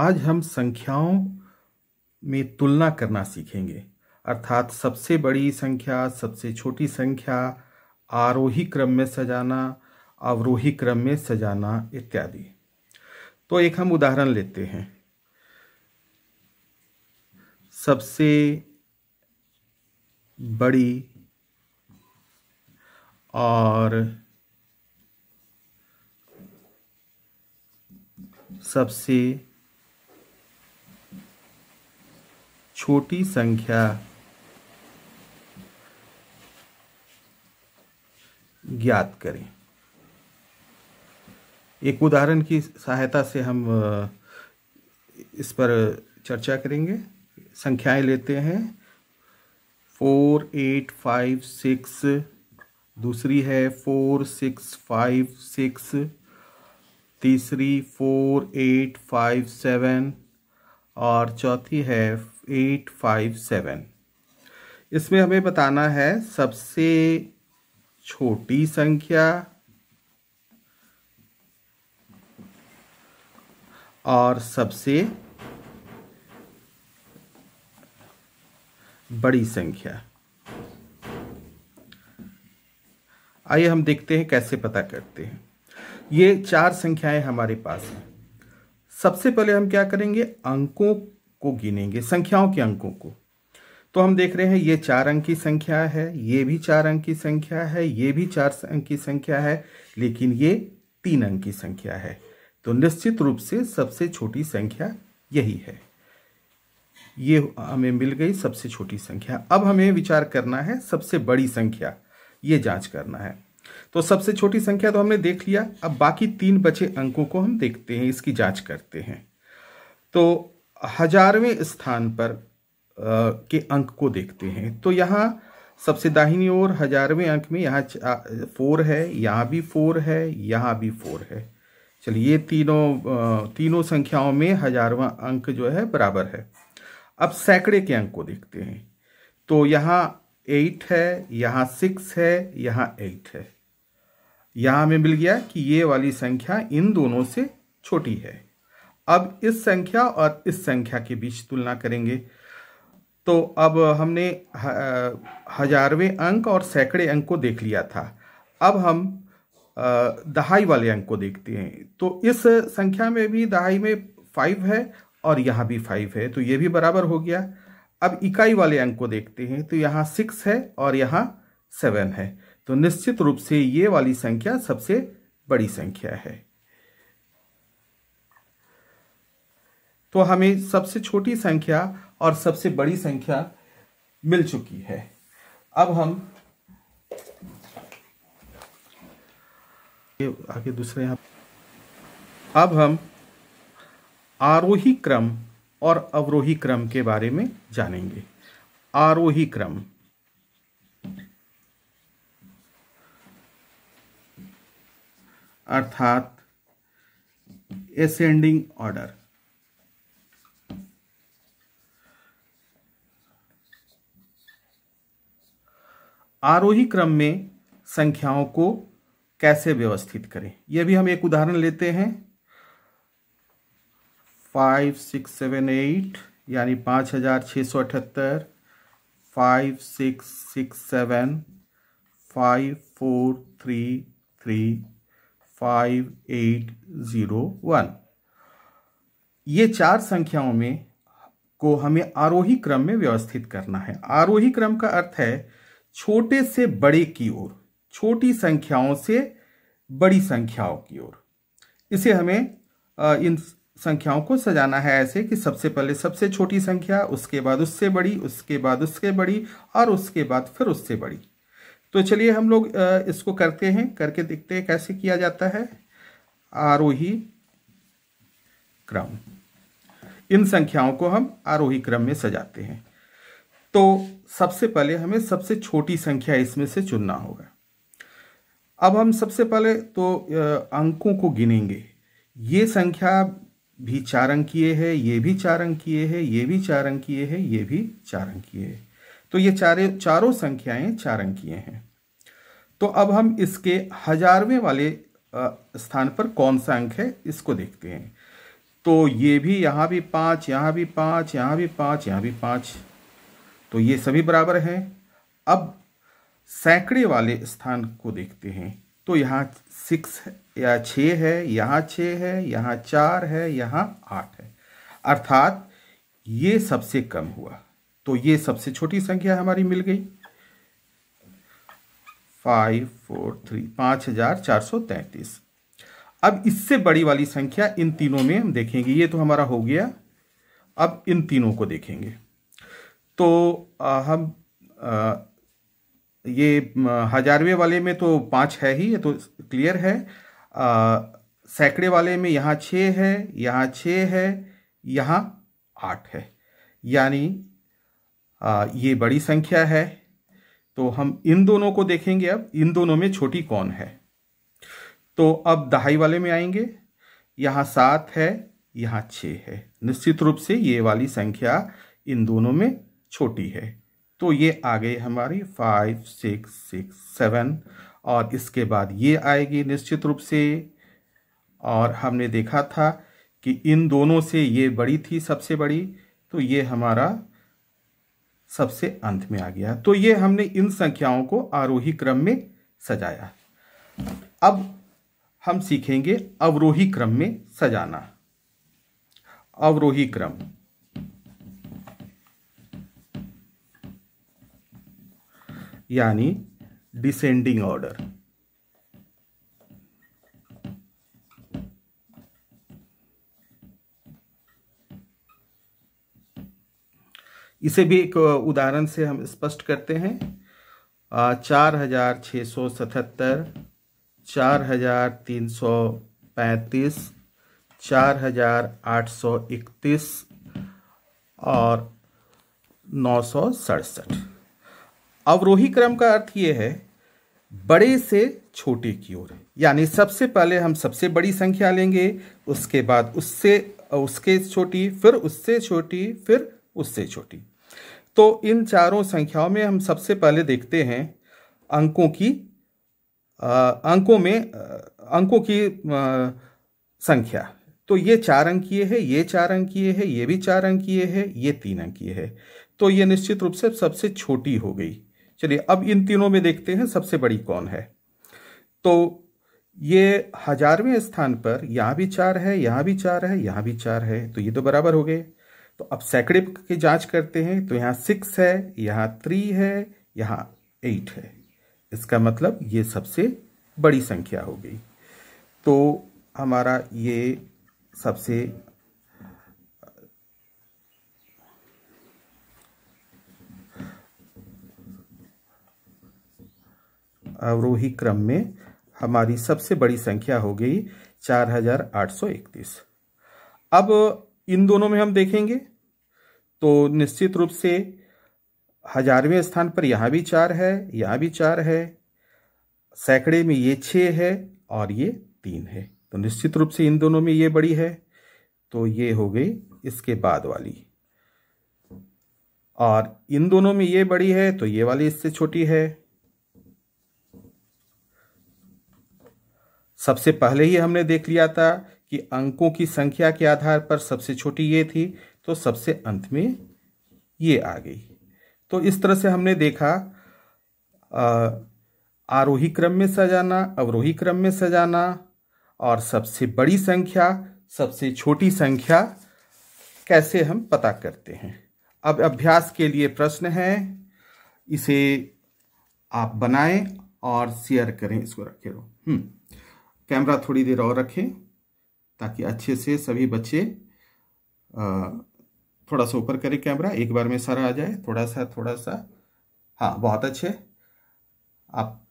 आज हम संख्याओं में तुलना करना सीखेंगे अर्थात सबसे बड़ी संख्या सबसे छोटी संख्या आरोही क्रम में सजाना अवरोही क्रम में सजाना इत्यादि तो एक हम उदाहरण लेते हैं सबसे बड़ी और सबसे छोटी संख्या ज्ञात करें एक उदाहरण की सहायता से हम इस पर चर्चा करेंगे संख्याएं लेते हैं फोर एट फाइव सिक्स दूसरी है फोर सिक्स फाइव सिक्स तीसरी फोर एट फाइव सेवन और चौथी है एट फाइव सेवन इसमें हमें बताना है सबसे छोटी संख्या और सबसे बड़ी संख्या आइए हम देखते हैं कैसे पता करते हैं ये चार संख्याएं हमारे पास हैं सबसे पहले हम क्या करेंगे अंकों को गिनेंगे संख्याओं के अंकों को तो हम देख रहे हैं ये चार अंक की संख्या है ये भी चार अंक की संख्या है ये भी चार अंक की संख्या है लेकिन ये तीन अंक की संख्या है तो निश्चित रूप से सबसे छोटी संख्या यही है ये हमें मिल गई सबसे छोटी संख्या अब हमें विचार करना है सबसे बड़ी संख्या ये जांच करना है तो सबसे छोटी संख्या तो हमने देख लिया अब बाकी तीन बचे अंकों को हम देखते हैं इसकी जांच करते हैं तो हजारवें स्थान पर के अंक को देखते हैं तो यहाँ सबसे दाहिनी ओर हजारवें अंक में यहाँ फोर है यहाँ भी फोर है यहाँ भी फोर है चलिए ये तीनों तीनों संख्याओं में हजारवा अंक जो है बराबर है अब सैकड़े के अंक को देखते हैं तो यहाँ एट है यहाँ सिक्स है यहाँ एट है यहाँ हमें मिल गया कि ये वाली संख्या इन दोनों से छोटी है अब इस संख्या और इस संख्या के बीच तुलना करेंगे तो अब हमने हजारवें अंक और सैकड़े अंक को देख लिया था अब हम दहाई वाले अंक को देखते हैं तो इस संख्या में भी दहाई में फाइव है और यहाँ भी फाइव है तो ये भी बराबर हो गया अब इकाई वाले अंक को देखते हैं तो यहाँ सिक्स है और यहाँ सेवन है तो निश्चित रूप से ये वाली संख्या सबसे बड़ी संख्या है तो हमें सबसे छोटी संख्या और सबसे बड़ी संख्या मिल चुकी है अब हम आगे दूसरे यहां अब हम आरोही क्रम और अवरोही क्रम के बारे में जानेंगे आरोही क्रम अर्थात एसेंडिंग ऑर्डर आरोही क्रम में संख्याओं को कैसे व्यवस्थित करें यह भी हम एक उदाहरण लेते हैं फाइव सिक्स सेवन एट यानी पाँच हजार छः सौ अठहत्तर five six six seven five four three three five eight zero one ये चार संख्याओं में को हमें आरोही क्रम में व्यवस्थित करना है आरोही क्रम का अर्थ है छोटे से बड़े की ओर छोटी संख्याओं से बड़ी संख्याओं की ओर इसे हमें इन संख्याओं को सजाना है ऐसे कि सबसे पहले सबसे छोटी संख्या उसके बाद उससे बड़ी उसके बाद उसके बड़ी और उसके बाद फिर उससे बड़ी तो चलिए हम लोग इसको करते हैं करके देखते हैं कैसे किया जाता है आरोही क्रम इन संख्याओं को हम आरोही क्रम में सजाते हैं तो सबसे पहले हमें सबसे छोटी संख्या इसमें से चुनना होगा अब हम सबसे पहले तो अंकों को गिनेंगे ये संख्या भी चार अंकीय है ये भी चार अंकीय है ये भी चार अंकीय है ये भी चार अंकीय है तो ये चारे चारों संख्याएं चार अंकीय हैं तो अब हम इसके हजारवें वाले स्थान पर कौन सा अंक है इसको देखते हैं तो ये भी यहाँ भी पाँच यहाँ भी पाँच यहाँ भी पाँच यहाँ भी पाँच तो ये सभी बराबर हैं अब सैकड़े वाले स्थान को देखते हैं तो यहाँ सिक्स या छः है यहाँ छः है यहाँ चार है यहाँ आठ है अर्थात ये सबसे कम हुआ तो ये सबसे छोटी संख्या हमारी मिल गई फाइव फोर थ्री पाँच हजार चार सौ तैंतीस अब इससे बड़ी वाली संख्या इन तीनों में हम देखेंगे ये तो हमारा हो गया अब इन तीनों को देखेंगे तो हम ये हजारवे वाले में तो पाँच है ही ये तो क्लियर है सैकड़े वाले में यहाँ छः है यहाँ छः है यहाँ आठ है यानी ये बड़ी संख्या है तो हम इन दोनों को देखेंगे अब इन दोनों में छोटी कौन है तो अब दहाई वाले में आएंगे यहाँ सात है यहाँ छः है निश्चित रूप से ये वाली संख्या इन दोनों में छोटी है तो ये आ गई हमारी फाइव सिक्स सिक्स सेवन और इसके बाद ये आएगी निश्चित रूप से और हमने देखा था कि इन दोनों से ये बड़ी थी सबसे बड़ी तो ये हमारा सबसे अंत में आ गया तो ये हमने इन संख्याओं को आरोही क्रम में सजाया अब हम सीखेंगे अवरोही क्रम में सजाना अवरोही क्रम यानी डिसेंडिंग ऑर्डर इसे भी एक उदाहरण से हम स्पष्ट करते हैं चार हजार छ सौ सतहत्तर चार हजार तीन सौ पैंतीस चार हजार आठ सौ इकतीस और नौ सौ सड़सठ अवरोही क्रम का अर्थ ये है बड़े से छोटे की ओर यानी सबसे पहले हम सबसे बड़ी संख्या लेंगे उसके बाद उससे उसके छोटी फिर उससे छोटी फिर उससे छोटी तो इन चारों संख्याओं में हम सबसे पहले देखते हैं अंकों की आ, अंकों में आ, अंकों की आ, संख्या तो ये चार अंकीय है ये चार अंकीय है ये भी चार अंकीय है ये तीन अंकीय है तो ये निश्चित रूप से सबसे छोटी हो गई चलिए अब इन तीनों में देखते हैं सबसे बड़ी कौन है तो ये हजारवें स्थान पर यहां भी चार है यहां भी चार है यहां भी चार है तो ये तो बराबर हो गए तो अब सैकड़े की जांच करते हैं तो यहाँ सिक्स है यहाँ थ्री है यहां एट है इसका मतलब ये सबसे बड़ी संख्या हो गई तो हमारा ये सबसे अवरोही क्रम में हमारी सबसे बड़ी संख्या हो गई 4831 अब इन दोनों में हम देखेंगे तो निश्चित रूप से हजारवें स्थान पर यहाँ भी चार है यहाँ भी चार है सैकड़े में ये छः है और ये तीन है तो निश्चित रूप से इन दोनों में ये बड़ी है तो ये हो गई इसके बाद वाली और इन दोनों में ये बड़ी है तो ये वाली इससे छोटी है सबसे पहले ही हमने देख लिया था कि अंकों की संख्या के आधार पर सबसे छोटी ये थी तो सबसे अंत में ये आ गई तो इस तरह से हमने देखा आरोही क्रम में सजाना अवरोही क्रम में सजाना और सबसे बड़ी संख्या सबसे छोटी संख्या कैसे हम पता करते हैं अब अभ्यास के लिए प्रश्न है इसे आप बनाएं और शेयर करें इसको रखे रहो हम्म। कैमरा थोड़ी देर और रखें ताकि अच्छे से सभी बच्चे थोड़ा सा ऊपर करें कैमरा एक बार में सारा आ जाए थोड़ा सा थोड़ा सा हाँ बहुत अच्छे आप